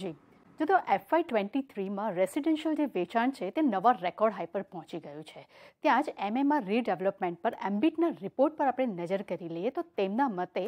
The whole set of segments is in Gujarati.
જી જો તો એફઆઈ ટ્વેન્ટી થ્રીમાં રેસિડેન્શિયલ જે વેચાણ છે તે નવા રેકોર્ડ હાઈ પર પહોંચી ગયું છે ત્યાં જ એમએમઆર રીડેવલપમેન્ટ પર એમ્બિટના રિપોર્ટ પર આપણે નજર કરી લઈએ તો તેમના મતે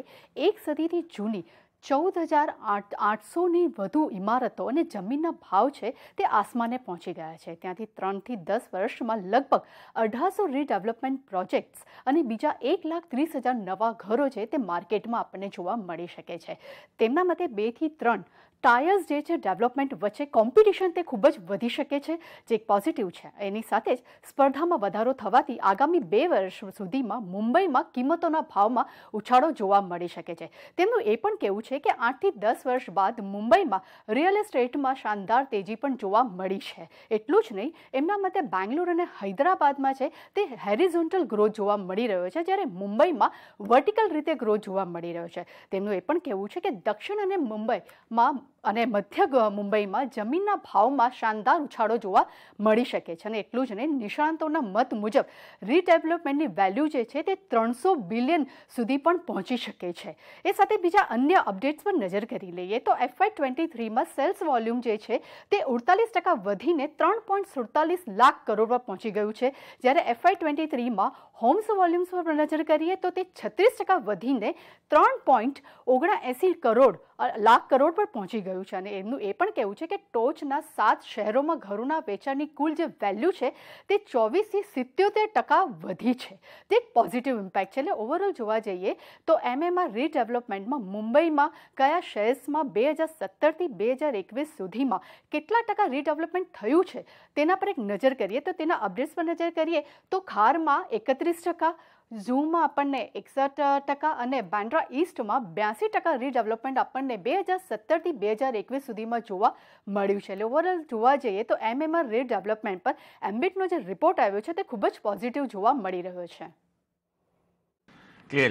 એક સદીથી જૂની ચૌદ હજાર આઠ આઠસોની વધુ ઇમારતો અને જમીનના ભાવ છે તે આસમાને પહોંચી ગયા છે ત્યાંથી ત્રણથી દસ વર્ષમાં લગભગ અઢારસો રીડેવલપમેન્ટ પ્રોજેક્ટ્સ અને બીજા એક લાખ ત્રીસ હજાર નવા ઘરો છે તે માર્કેટમાં આપણને જોવા મળી શકે છે તેમના મતે બેથી ત્રણ ટાયર્સ જે છે ડેવલપમેન્ટ વચ્ચે કોમ્પિટિશન તે ખૂબ જ વધી શકે છે જે એક પોઝિટિવ છે એની સાથે જ સ્પર્ધામાં વધારો થવાથી આગામી બે વર્ષ સુધીમાં મુંબઈમાં કિંમતોના ભાવમાં ઉછાળો જોવા મળી શકે છે તેમનું એ પણ કહેવું છે કે આઠથી દસ વર્ષ બાદ મુંબઈમાં રિયલ એસ્ટેટમાં શાનદાર તેજી પણ જોવા મળી છે એટલું જ નહીં એમના મતે બેંગ્લોર અને હૈદરાબાદમાં છે તે હેરિઝોન્ટલ ગ્રોથ જોવા મળી રહ્યો છે જ્યારે મુંબઈમાં વર્ટિકલ રીતે ગ્રોથ જોવા મળી રહ્યો છે તેમનું એ પણ કહેવું છે કે દક્ષિણ અને મુંબઈમાં અને મધ્ય મુંબઈમાં જમીનના ભાવમાં શાનદાર ઉછાળો જોવા મળી શકે છે અને એટલું જ નહીં નિષ્ણાંતોના મત મુજબ રીડેવલપમેન્ટની વેલ્યુ જે છે તે ત્રણસો બિલિયન સુધી પણ પહોંચી શકે છે એ સાથે બીજા અન્ય અપડેટ્સ પર નજર કરી લઈએ તો એફવાય ટ્વેન્ટી થ્રીમાં સેલ્સ વોલ્યુમ જે છે તે અડતાલીસ ટકા વધીને ત્રણ પોઈન્ટ સુડતાલીસ લાખ કરોડ પહોંચી ગયું છે જ્યારે એફવાય ટ્વેન્ટી થ્રીમાં હોમ્સ વોલ્યુમ્સ પર નજર કરીએ તો તે છત્રીસ ટકા વધીને ત્રણ પોઈન્ટ ઓગણ ઓગણએંસી કરોડ લાખ કરોડ પર પહોંચી ગયું છે અને એમનું એ પણ કહેવું છે કે ટોચના સાત શહેરોમાં ઘરોના વેચાણની કુલ જે વેલ્યુ છે તે ચોવીસથી સિત્યોતેર ટકા વધી છે તે એક પોઝિટિવ ઇમ્પેક્ટ છે એટલે ઓવરઓલ જોવા જઈએ તો એમએમાં રીડેવલપમેન્ટમાં મુંબઈમાં કયા શેર્સમાં બે હજાર સત્તરથી બે હજાર એકવીસ સુધીમાં કેટલા ટકા રીડેવલપમેન્ટ થયું છે તેના પર એક નજર કરીએ તો તેના અપડેટ્સ પર નજર કરીએ તો ખારમાં એકત્રીસ ટકા ઝૂમાં આપણને એકસઠ ટકા અને બાંદ્રા ઈસ્ટમાં બ્યાસી ટકા રીડેવલપમેન્ટ આપણને બે હજાર સત્તરથી બે હજાર એકવીસ સુધીમાં જોવા મળ્યું છે એટલે ઓવરઓલ જોવા જઈએ તો એમએમઆર રીડેવલપમેન્ટ પર એમ્બિટનો જે રિપોર્ટ આવ્યો છે તે ખૂબ જ પોઝિટિવ જોવા મળી રહ્યો છે